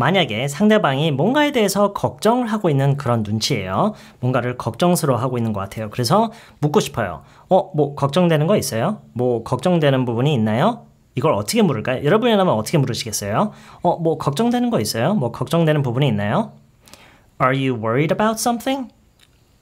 만약에 상대방이 뭔가에 대해서 걱정을 하고 있는 그런 눈치예요. 뭔가를 걱정스러워하고 있는 것 같아요. 그래서 묻고 싶어요. 어, 뭐 걱정되는 거 있어요? 뭐 걱정되는 부분이 있나요? 이걸 어떻게 물을까요? 여러분이라면 어떻게 물으시겠어요? 어, 뭐 걱정되는 거 있어요? 뭐 걱정되는 부분이 있나요? Are you worried about something?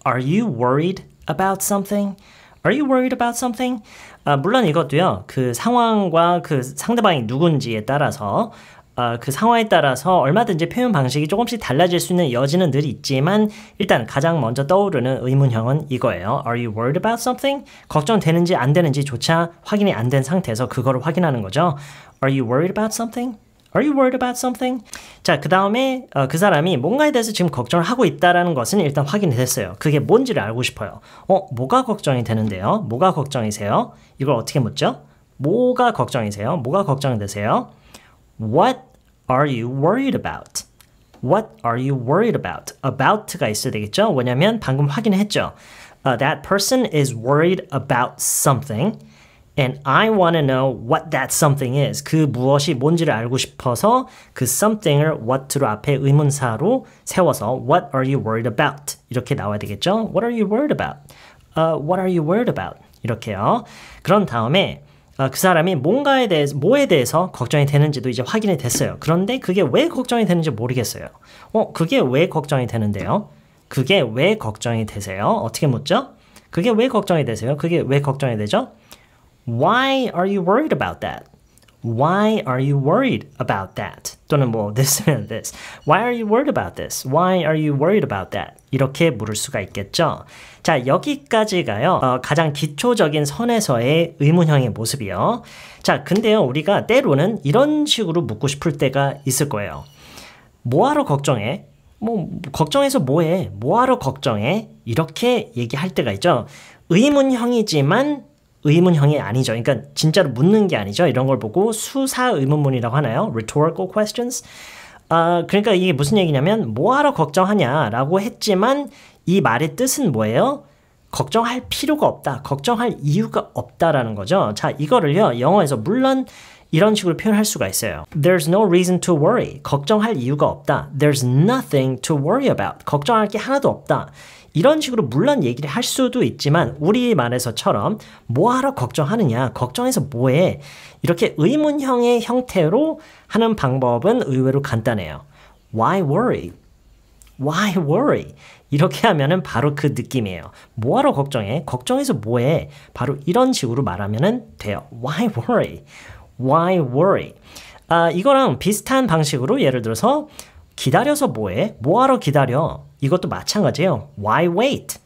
Are you worried about something? Are you worried about something? 아, 물론 이것도요, 그 상황과 그 상대방이 누군지에 따라서 어, 그 상황에 따라서 얼마든지 표현 방식이 조금씩 달라질 수 있는 여지는 늘 있지만 일단 가장 먼저 떠오르는 의문형은 이거예요. Are you worried about something? 걱정되는지 안 되는지조차 확인이 안 된 상태에서 그거를 확인하는 거죠. Are you worried about something? Are you worried about something? 자, 그 다음에 어, 그 사람이 뭔가에 대해서 지금 걱정을 하고 있다라는 것은 일단 확인이 됐어요. 그게 뭔지를 알고 싶어요. 어, 뭐가 걱정이 되는데요? 뭐가 걱정이세요? 이걸 어떻게 묻죠? 뭐가 걱정이세요? 뭐가 걱정되세요? What are you worried about? What are you worried about? about가 있어야 되겠죠? 왜냐면 방금 확인했죠. Uh, that person is worried about something and I want to know what that something is. 그 무엇이 뭔지를 알고 싶어서 그 something을 what로 앞에 의문사로 세워서 what are you worried about? 이렇게 나와야 되겠죠? What are you worried about? Uh, what are you worried about? 이렇게요. 그런 다음에 어, 그 사람이 뭔가에 대해서 뭐에 대해서 걱정이 되는지도 이제 확인이 됐어요. 그런데 그게 왜 걱정이 되는지 모르겠어요. 어, 그게 왜 걱정이 되는데요? 그게 왜 걱정이 되세요? 어떻게 묻죠? 그게 왜 걱정이 되세요? 그게 왜 걱정이 되죠? Why are you worried about that? Why are you worried about that? 또는 뭐 this and this. Why are you worried about this? Why are you worried about that? 이렇게 물을 수가 있겠죠. 자, 여기까지가요. 어, 가장 기초적인 선에서의 의문형의 모습이요. 자, 근데요. 우리가 때로는 이런 식으로 묻고 싶을 때가 있을 거예요. 뭐하러 걱정해? 뭐 걱정해서 뭐해? 뭐하러 걱정해? 이렇게 얘기할 때가 있죠. 의문형이지만 의문형이 아니죠. 그러니까 진짜로 묻는 게 아니죠. 이런 걸 보고 수사 의문문이라고 하나요? rhetorical questions. 아, 그러니까 이게 무슨 얘기냐면 뭐하러 걱정하냐라고 했지만 이 말의 뜻은 뭐예요? 걱정할 필요가 없다. 걱정할 이유가 없다라는 거죠. 자, 이거를요. 영어에서 물론 이런 식으로 표현할 수가 있어요. There's no reason to worry. 걱정할 이유가 없다. There's nothing to worry about. 걱정할 게 하나도 없다. 이런 식으로 물론 얘기를 할 수도 있지만 우리 말에서처럼 뭐하러 걱정하느냐 걱정해서 뭐해 이렇게 의문형의 형태로 하는 방법은 의외로 간단해요. Why worry? Why worry? 이렇게 하면은 바로 그 느낌이에요. 뭐하러 걱정해? 걱정해서 뭐해? 바로 이런 식으로 말하면은 돼요. Why worry? Why worry? 아, 이거랑 비슷한 방식으로 예를 들어서 기다려서 뭐해? 뭐하러 기다려? 이것도 마찬가지예요. Why wait?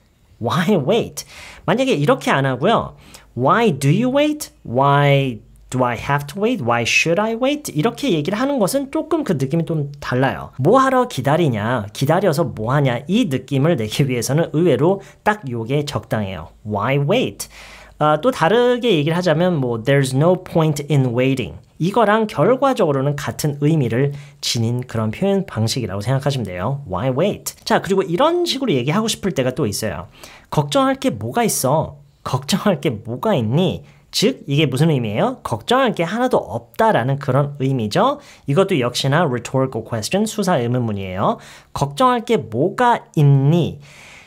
Why wait? 만약에 이렇게 안 하고요. Why do you wait? Why do I have to wait? Why should I wait? 이렇게 얘기를 하는 것은 조금 그 느낌이 좀 달라요. 뭐 하러 기다리냐, 기다려서 뭐 하냐 이 느낌을 내기 위해서는 의외로 딱 요게 적당해요. Why wait? 아, 또 다르게 얘기를 하자면 뭐 there's no point in waiting 이거랑 결과적으로는 같은 의미를 지닌 그런 표현 방식이라고 생각하시면 돼요. Why wait? 자 그리고 이런 식으로 얘기하고 싶을 때가 또 있어요. 걱정할 게 뭐가 있어? 걱정할 게 뭐가 있니? 즉 이게 무슨 의미예요? 걱정할 게 하나도 없다라는 그런 의미죠. 이것도 역시나 rhetorical question 수사 의문문이에요. 걱정할 게 뭐가 있니?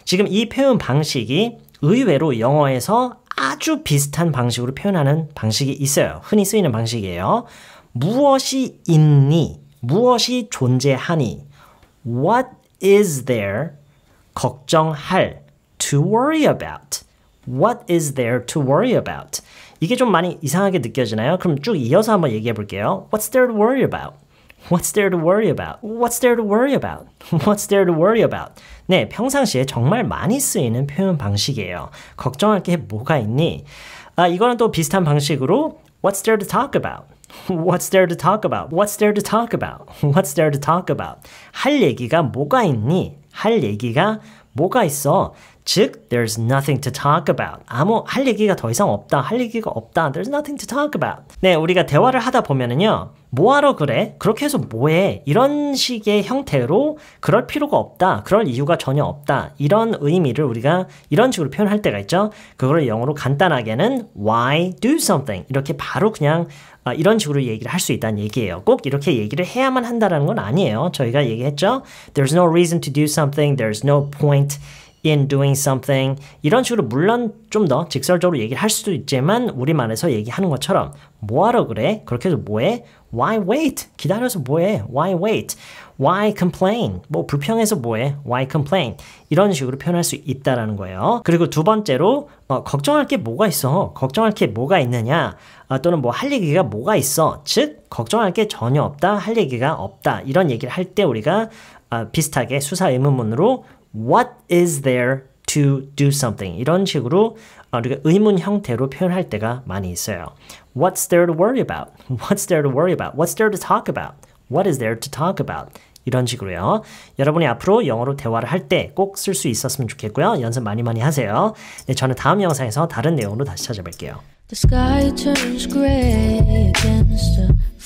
지금 이 표현 방식이 의외로 영어에서 아주 비슷한 방식으로 표현하는 방식이 있어요. 흔히 쓰이는 방식이에요. 무엇이 있니? 무엇이 존재하니? What is there? 걱정할. To worry about. What is there to worry about? 이게 좀 많이 이상하게 느껴지나요? 그럼 쭉 이어서 한번 얘기해 볼게요. What's there to worry about? What's there to worry about? What's there to worry about? What's there to worry about? 네, 평상시에 정말 많이 쓰이는 표현 방식이에요. 걱정할 게 뭐가 있니? 아, 이거는 또 비슷한 방식으로 What's there to talk about? What's there to talk about? What's there to talk about? What's there to talk about? 할 얘기가 뭐가 있니? 할 얘기가 뭐가 있어? 즉 there's nothing to talk about. 아무 할 얘기가 더 이상 없다. 할 얘기가 없다. there's nothing to talk about. 네, 우리가 대화를 하다 보면은요. 뭐하러 그래? 그렇게 해서 뭐해? 이런 식의 형태로 그럴 필요가 없다. 그럴 이유가 전혀 없다. 이런 의미를 우리가 이런 식으로 표현할 때가 있죠. 그걸 영어로 간단하게는 why do something 이렇게 바로 그냥 아, 이런 식으로 얘기를 할 수 있다는 얘기예요. 꼭 이렇게 얘기를 해야만 한다는 건 아니에요. 저희가 얘기했죠. There's no reason to do something. There's no point. in doing something 이런 식으로 물론 좀 더 직설적으로 얘기를 할 수도 있지만 우리말에서 얘기하는 것처럼 뭐하러 그래? 그렇게 해서 뭐해? Why wait? 기다려서 뭐해? Why wait? Why complain? 뭐 불평해서 뭐해? Why complain? 이런 식으로 표현할 수 있다라는 거예요. 그리고 두 번째로 어, 걱정할 게 뭐가 있어? 걱정할 게 뭐가 있느냐? 어, 또는 뭐 할 얘기가 뭐가 있어? 즉 걱정할 게 전혀 없다, 할 얘기가 없다 이런 얘기를 할 때 우리가 어, 비슷하게 수사 의문문으로 what is there to do something 이런 식으로 우리가 의문 형태로 표현할 때가 많이 있어요. What's there to worry about? What's there to worry about? What's there to talk about? What is there to talk about? 이런 식으로요. 여러분이 앞으로 영어로 대화를 할 때 꼭 쓸 수 있었으면 좋겠고요. 연습 많이 많이 하세요. 네, 저는 다음 영상에서 다른 내용으로 다시 찾아뵐게요.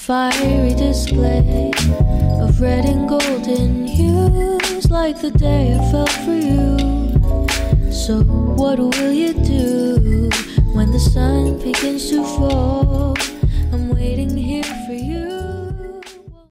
fiery display of red and golden hues, like the day I fell for you. So, what will you do when the sun begins to fall? I'm waiting here for you.